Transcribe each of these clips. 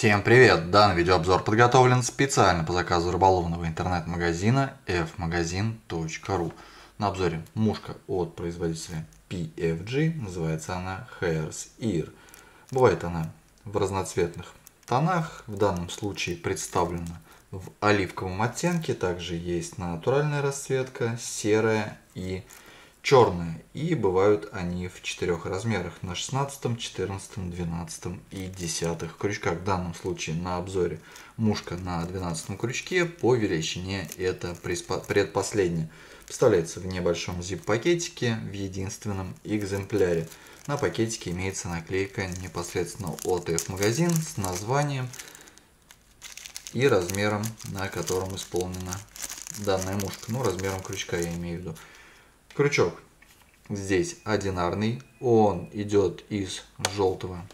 Всем привет! Данный видеообзор подготовлен специально по заказу рыболовного интернет-магазина fmagazin.ru На обзоре мушка от производителя PFG, называется она Hair's Ear. Бывает она в разноцветных тонах, в данном случае представлена в оливковом оттенке, также есть натуральная расцветка, серая и черные, и бывают они в четырех размерах, на 16, 14, 12 и 10 крючках. В данном случае на обзоре мушка на 12 крючке, по величине это предпоследнее. Вставляется в небольшом zip-пакетике в единственном экземпляре. На пакетике имеется наклейка непосредственно от F-магазин с названием и размером, на котором исполнена данная мушка. Ну, размером крючка я имею в виду крючок здесь одинарный, он идет из желтого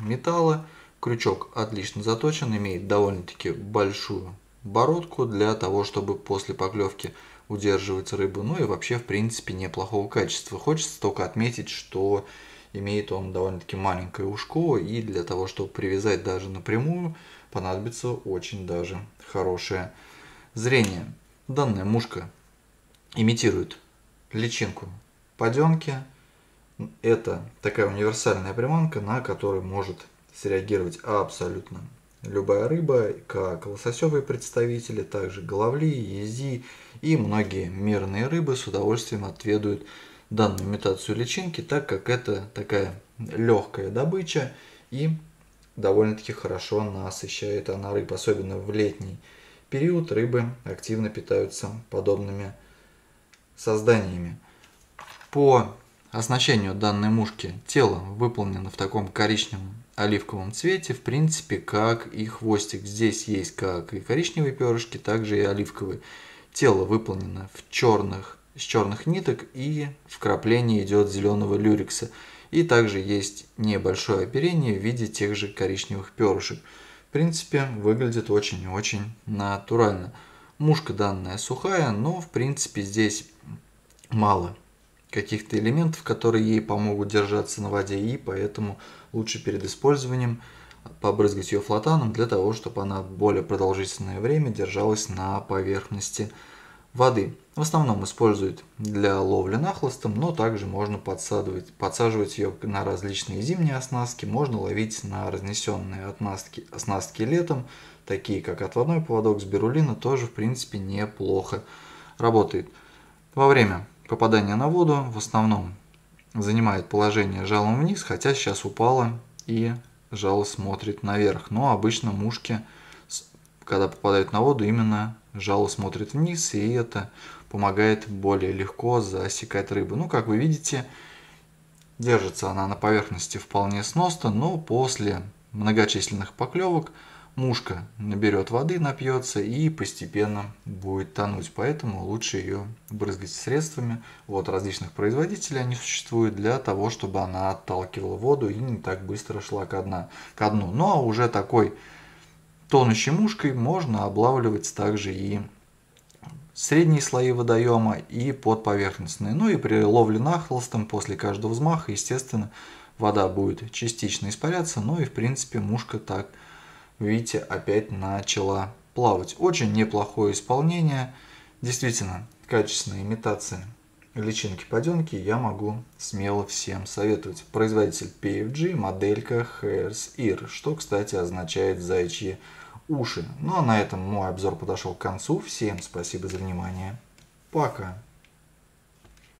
металла. Крючок отлично заточен, имеет довольно-таки большую бородку для того, чтобы после поклевки удерживать рыбу. Ну и вообще, в принципе, неплохого качества. Хочется только отметить, что имеет он довольно-таки маленькое ушко, и для того, чтобы привязать даже напрямую, понадобится очень даже хорошее зрение. Данная мушка имитирует личинку паденки. Это такая универсальная приманка, на которой может среагировать абсолютно любая рыба, как лососевые представители, также головли, ези и многие мирные рыбы с удовольствием отведают данную имитацию личинки, так как это такая легкая добыча и довольно-таки хорошо насыщает она рыб, особенно в летний период рыбы активно питаются подобными созданиями. По оснащению данной мушки тело выполнено в таком коричневом оливковом цвете, в принципе, как и хвостик. Здесь есть как и коричневые перышки, также и оливковые. Тело выполнено в черных, с черных ниток и вкрапление идет зеленого люрикса. И также есть небольшое оперение в виде тех же коричневых перышек. В принципе, выглядит очень очень натурально. Мушка данная сухая, но в принципе здесь мало каких-то элементов, которые ей помогут держаться на воде, и поэтому лучше перед использованием побрызгать ее флотаном для того, чтобы она более продолжительное время держалась на поверхности воды. В основном используют для ловли нахлостом, но также можно подсаживать, подсаживать ее на различные зимние оснастки, можно ловить на разнесенные оснастки, оснастки летом, такие как отводной поводок с берулина, тоже в принципе неплохо работает. Во время попадания на воду в основном занимает положение жалом вниз, хотя сейчас упало и жало смотрит наверх. Но обычно мушки, когда попадают на воду, именно жало смотрит вниз, и это помогает более легко засекать рыбу. Ну, как вы видите, держится она на поверхности вполне сносно, но после многочисленных поклевок мушка наберет воды, напьется и постепенно будет тонуть. Поэтому лучше ее брызгать средствами от различных производителей. Они существуют для того, чтобы она отталкивала воду и не так быстро шла ко дну. Ко дну. Ну а уже такой тонущей мушкой можно облавливать также и средние слои водоема и подповерхностные. Ну и при ловле нахлостом после каждого взмаха, естественно, вода будет частично испаряться. Ну и в принципе мушка так, видите, опять начала плавать. Очень неплохое исполнение. Действительно, качественная имитация личинки-поденки я могу смело всем советовать. Производитель PFG, моделька Hairs Ear, что, кстати, означает «зайчье уши. Ну а на этом мой обзор подошел к концу. Всем спасибо за внимание. Пока.